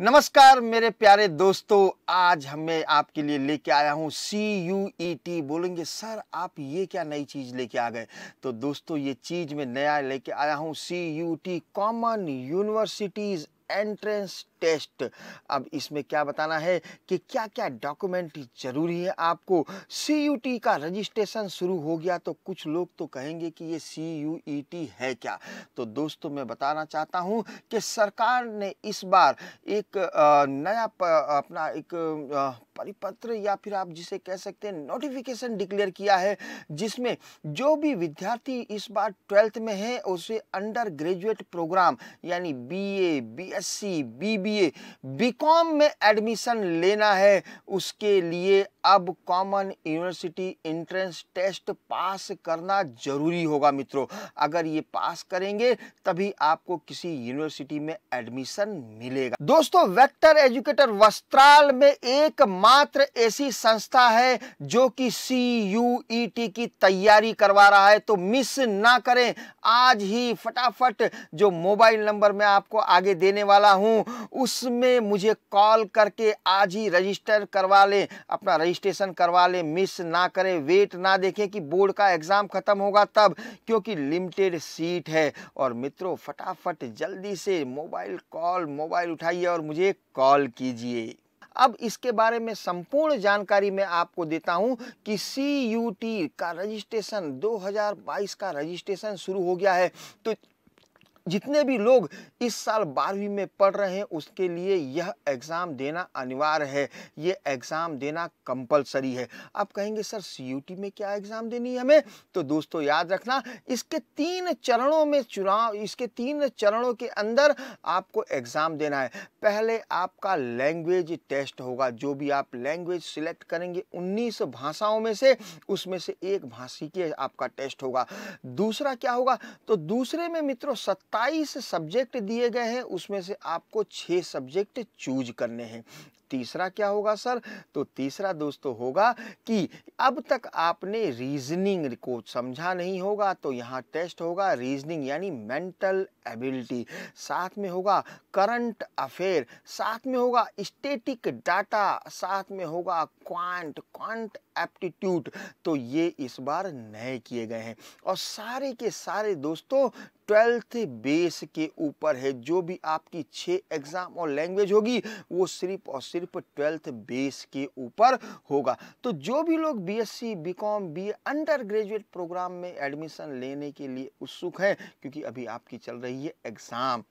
नमस्कार मेरे प्यारे दोस्तों आज हमें आपके लिए लेके आया हूँ सी यू ई टी बोलेंगे सर आप ये क्या नई चीज़ लेके आ गए तो दोस्तों ये चीज़ में नया लेके आया हूँ C U T common universities entrance test अब इसमें क्या बताना है कि क्या क्या डॉक्यूमेंट जरूरी है आपको सी का रजिस्ट्रेशन शुरू हो गया तो कुछ लोग तो कहेंगे कि ये सी e है क्या तो दोस्तों मैं बताना चाहता हूँ कि सरकार ने इस बार एक नया अपना एक परिपत्र या फिर आप जिसे कह सकते हैं नोटिफिकेशन डिक्लेयर किया है जिसमें जो भी विद्यार्थी इस बार ट्वेल्थ में है उसे अंडर ग्रेजुएट प्रोग्राम यानी बीए, बीएससी, बीबीए, बीकॉम में एडमिशन लेना है उसके लिए अब common university entrance test pass करना जरूरी होगा मित्रों अगर ये पास करेंगे तभी आपको किसी यूनिवर्सिटी में एडमिशन मिलेगा दोस्तों वेक्टर एजुकेटर वस्त्राल में एक मात्र ऐसी संस्था है जो कि सी यू ई टी की तैयारी करवा रहा है तो मिस ना करें आज ही फटाफट जो मोबाइल नंबर मैं आपको आगे देने वाला हूँ उसमें मुझे कॉल करके आज ही रजिस्टर करवा लें अपना रजिस्ट्रेशन करवा लें मिस ना करें वेट ना देखें कि बोर्ड का एग्ज़ाम ख़त्म होगा तब क्योंकि लिमिटेड सीट है और मित्रों फटाफट जल्दी से मोबाइल कॉल मोबाइल उठाइए और मुझे कॉल कीजिए अब इसके बारे में संपूर्ण जानकारी मैं आपको देता हूं कि सी का रजिस्ट्रेशन 2022 का रजिस्ट्रेशन शुरू हो गया है तो जितने भी लोग इस साल बारहवीं में पढ़ रहे हैं उसके लिए यह एग्ज़ाम देना अनिवार्य है ये एग्ज़ाम देना कंपलसरी है आप कहेंगे सर सी में क्या एग्ज़ाम देनी है हमें तो दोस्तों याद रखना इसके तीन चरणों में चुनाव इसके तीन चरणों के अंदर आपको एग्ज़ाम देना है पहले आपका लैंग्वेज टेस्ट होगा जो भी आप लैंग्वेज सिलेक्ट करेंगे उन्नीस भाषाओं में से उसमें से एक भाषी के आपका टेस्ट होगा दूसरा क्या होगा तो दूसरे में मित्रों सत्ताईस सब्जेक्ट दिए गए हैं उसमें से आपको छः सब्जेक्ट चूज करने हैं तीसरा क्या होगा सर तो तीसरा दोस्तों होगा कि अब तक आपने रीजनिंग को समझा नहीं होगा तो यहाँ टेस्ट होगा रीजनिंग यानी मेंटल एबिलिटी साथ में होगा करंट अफेयर साथ में होगा स्टेटिक डाटा साथ में होगा क्वांट क्वांट एप्टीट्यूड तो ये इस बार नए किए गए हैं और सारे के सारे दोस्तों ट्वेल्थ बेस के ऊपर है जो भी आपकी छः एग्ज़ाम और लैंग्वेज होगी वो सिर्फ और सिर्फ ट्वेल्थ बेस के ऊपर होगा तो जो भी लोग BSc BCom B undergraduate programme में एडमिशन लेने के लिए उत्सुक हैं क्योंकि अभी आपकी चल रही है एग्ज़ाम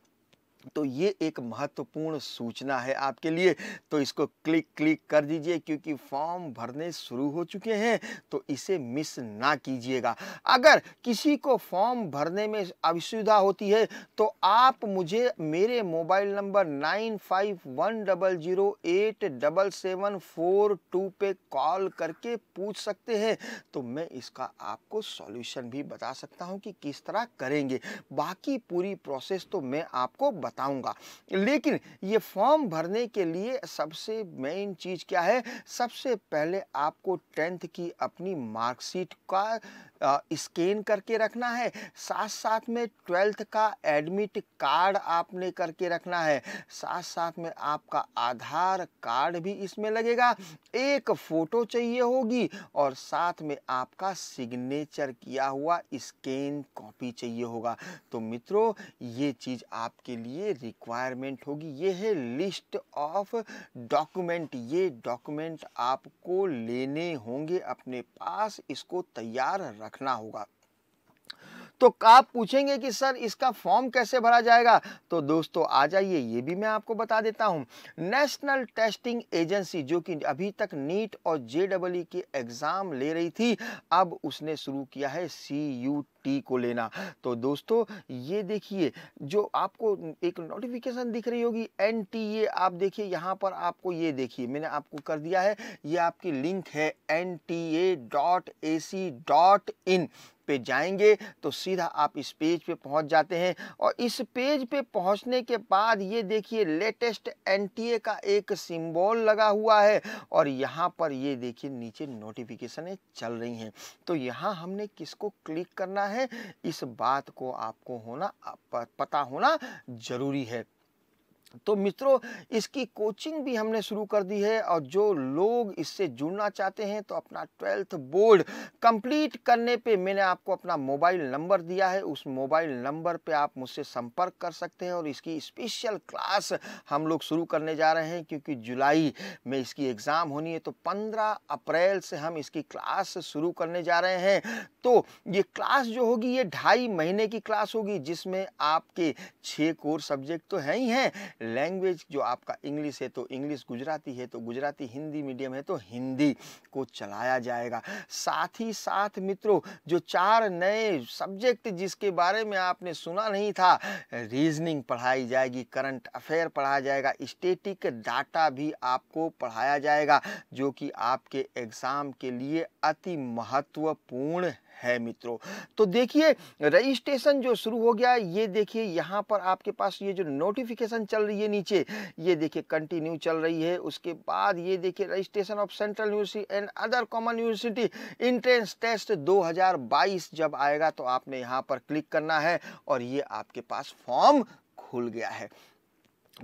तो ये एक महत्वपूर्ण सूचना है आपके लिए तो इसको क्लिक क्लिक कर दीजिए क्योंकि फॉर्म भरने शुरू हो चुके हैं तो इसे मिस ना कीजिएगा अगर किसी को फॉर्म भरने में असुविधा होती है तो आप मुझे मेरे mobile number nine five one double zero eight double seven four two पे कॉल करके पूछ सकते हैं तो मैं इसका आपको सॉल्यूशन भी बता सकता हूँ कि किस तरह करेंगे बाकी पूरी प्रोसेस तो मैं आपको बता बताऊंगा लेकिन ये फॉर्म भरने के लिए सबसे मेन चीज़ क्या है सबसे पहले आपको टेंथ की अपनी मार्कशीट का स्कैन करके रखना है साथ साथ में ट्वेल्थ का एडमिट कार्ड आपने करके रखना है साथ साथ में आपका आधार कार्ड भी इसमें लगेगा एक फ़ोटो चाहिए होगी और साथ में आपका सिग्नेचर किया हुआ स्कैन कॉपी चाहिए होगा तो मित्रों ये चीज़ आपके लिए रिक्वायरमेंट होगी ये है लिस्ट ऑफ डॉक्यूमेंट ये डॉक्यूमेंट आपको लेने होंगे अपने पास इसको तैयार रख रखना होगा तो आप पूछेंगे कि सर इसका फॉर्म कैसे भरा जाएगा तो दोस्तों आ जाइए ये भी मैं आपको बता देता हूं नेशनल टेस्टिंग एजेंसी जो कि अभी तक नीट और जेडब्ल्यू के की एग्ज़ाम ले रही थी अब उसने शुरू किया है सी यू टी को लेना तो दोस्तों ये देखिए जो आपको एक नोटिफिकेशन दिख रही होगी एन टी ए आप देखिए यहाँ पर आपको ये देखिए मैंने आपको कर दिया है ये आपकी लिंक है N T A dot A C dot in पे जाएंगे तो सीधा आप इस पेज पे पहुंच जाते हैं और इस पेज पे पहुंचने के बाद ये देखिए लेटेस्ट एनटीए का एक सिंबल लगा हुआ है और यहाँ पर ये देखिए नीचे नोटिफिकेशन चल रही हैं तो यहाँ हमने किसको क्लिक करना है है इस बात को आपको होना पता होना जरूरी है तो मित्रों इसकी कोचिंग भी हमने शुरू कर दी है और जो लोग इससे जुड़ना चाहते हैं तो अपना ट्वेल्थ बोर्ड कंप्लीट करने पे मैंने आपको अपना मोबाइल नंबर दिया है उस मोबाइल नंबर पे आप मुझसे संपर्क कर सकते हैं और इसकी स्पेशल क्लास हम लोग शुरू करने जा रहे हैं क्योंकि जुलाई में इसकी एग्ज़ाम होनी है तो पंद्रह अप्रैल से हम इसकी क्लास शुरू करने जा रहे हैं तो ये क्लास जो होगी ये ढाई महीने की क्लास होगी जिसमें आपके छः कोर सब्जेक्ट तो हैं ही हैं लैंग्वेज जो आपका इंग्लिश है तो इंग्लिश गुजराती है तो गुजराती हिंदी मीडियम है तो हिंदी को चलाया जाएगा साथ ही साथ मित्रों जो चार नए सब्जेक्ट जिसके बारे में आपने सुना नहीं था रीजनिंग पढ़ाई जाएगी करंट अफेयर पढ़ाया जाएगा स्टेटिक डाटा भी आपको पढ़ाया जाएगा जो कि आपके एग्ज़ाम के लिए अति महत्वपूर्ण है मित्रों तो देखिए रजिस्ट्रेशन जो शुरू हो गया ये देखिए यहाँ पर आपके पास ये जो नोटिफिकेशन चल रही है नीचे ये देखिए कंटिन्यू चल रही है उसके बाद ये देखिए registration of central university and other common university entrance test 2022 जब आएगा तो आपने यहाँ पर क्लिक करना है और ये आपके पास फॉर्म खुल गया है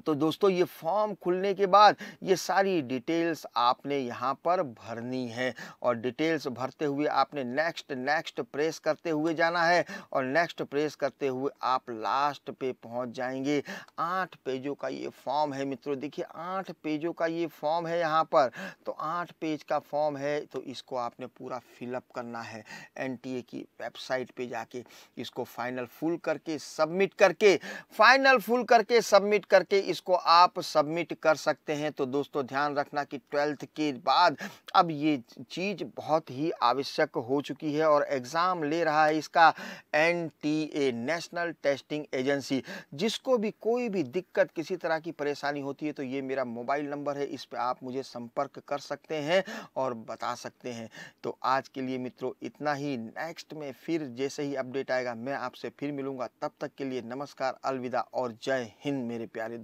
तो दोस्तों ये फॉर्म खुलने के बाद ये सारी डिटेल्स आपने यहाँ पर भरनी है और डिटेल्स भरते हुए आपने नेक्स्ट नेक्स्ट प्रेस करते हुए जाना है और नेक्स्ट प्रेस करते हुए आप लास्ट पे पहुँच जाएंगे आठ पेजों का ये फॉर्म है मित्रों देखिए आठ पेजों का ये फॉर्म है यहाँ पर तो आठ पेज का फॉर्म है तो इसको आपने पूरा फिलअप करना है एन की वेबसाइट पर जाके इसको फाइनल फुल करके सबमिट करके फाइनल फुल करके सबमिट करके इसको आप सबमिट कर सकते हैं तो दोस्तों ध्यान रखना कि ट्वेल्थ के बाद अब ये चीज़ बहुत ही आवश्यक हो चुकी है और एग्ज़ाम ले रहा है इसका एन नेशनल टेस्टिंग एजेंसी जिसको भी कोई भी दिक्कत किसी तरह की परेशानी होती है तो ये मेरा मोबाइल नंबर है इस पर आप मुझे संपर्क कर सकते हैं और बता सकते हैं तो आज के लिए मित्रों इतना ही नेक्स्ट में फिर जैसे ही अपडेट आएगा मैं आपसे फिर मिलूंगा तब तक के लिए नमस्कार अलविदा और जय हिंद मेरे प्यारे